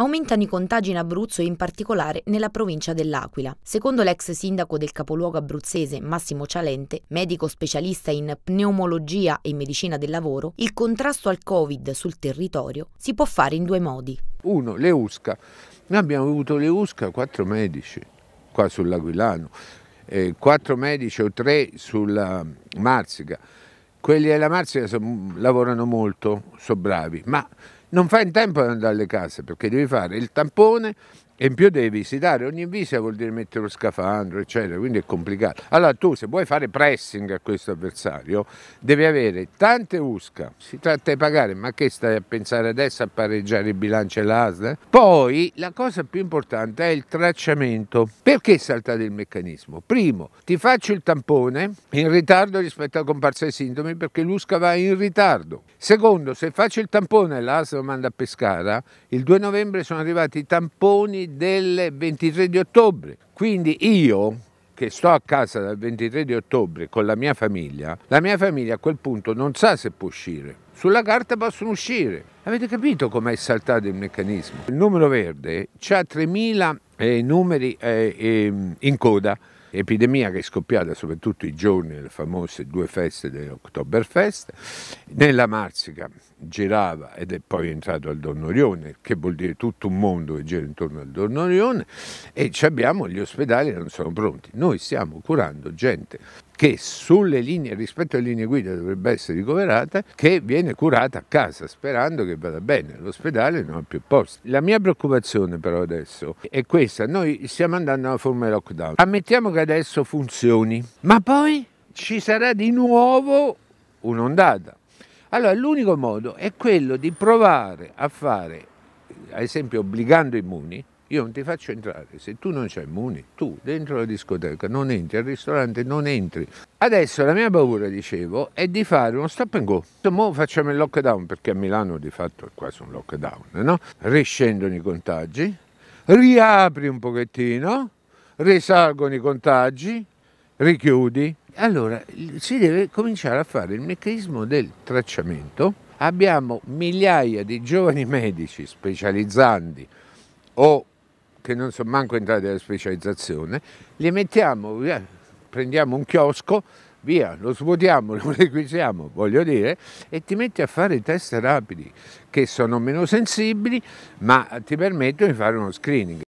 Aumentano i contagi in Abruzzo e in particolare nella provincia dell'Aquila. Secondo l'ex sindaco del capoluogo abruzzese Massimo Cialente, medico specialista in pneumologia e medicina del lavoro, il contrasto al Covid sul territorio si può fare in due modi. Uno, le USCA. Noi abbiamo avuto le USCA quattro medici qua sull'Aquilano, eh, quattro medici o tre sulla Marsica. Quelli della Marzia son, lavorano molto, sono bravi, ma non fai in tempo ad andare alle case perché devi fare il tampone, in più devi visitare, ogni visita vuol dire mettere lo scafandro, eccetera, quindi è complicato. Allora tu se vuoi fare pressing a questo avversario, devi avere tante USCA, si tratta di pagare, ma che stai a pensare adesso a pareggiare il bilancio e l'ASL? Poi la cosa più importante è il tracciamento. Perché saltate il meccanismo? Primo, ti faccio il tampone in ritardo rispetto alla comparsa dei sintomi perché l'USCA va in ritardo. Secondo, se faccio il tampone e l'ASL lo manda a Pescara, il 2 novembre sono arrivati i tamponi del 23 di ottobre. Quindi io che sto a casa dal 23 di ottobre con la mia famiglia, la mia famiglia a quel punto non sa se può uscire. Sulla carta possono uscire. Avete capito com'è saltato il meccanismo? Il numero verde ha 3.000 eh, numeri eh, eh, in coda epidemia che è scoppiata soprattutto i giorni delle famose due feste dell'Oktoberfest, nella Marsica girava ed è poi entrato al Don Orione, che vuol dire tutto un mondo che gira intorno al Don Orione, e abbiamo gli ospedali che non sono pronti. Noi stiamo curando gente che sulle linee, rispetto alle linee guida dovrebbe essere ricoverata, che viene curata a casa sperando che vada bene, l'ospedale non ha più posto. La mia preoccupazione però adesso è questa, noi stiamo andando a una forma di lockdown. Ammettiamo che che adesso funzioni. Ma poi ci sarà di nuovo un'ondata. Allora l'unico modo è quello di provare a fare, ad esempio obbligando i muni, io non ti faccio entrare, se tu non c'hai muni, tu dentro la discoteca non entri, al ristorante non entri. Adesso la mia paura, dicevo, è di fare uno stop and go. Mo facciamo il lockdown, perché a Milano di fatto è quasi un lockdown, no? Riscendono i contagi, riapri un pochettino, risalgono i contagi, richiudi. Allora si deve cominciare a fare il meccanismo del tracciamento. Abbiamo migliaia di giovani medici specializzanti o che non sono manco entrati nella specializzazione, li mettiamo, via, prendiamo un chiosco, via, lo svuotiamo, lo requisiamo, voglio dire, e ti metti a fare i test rapidi che sono meno sensibili ma ti permettono di fare uno screening.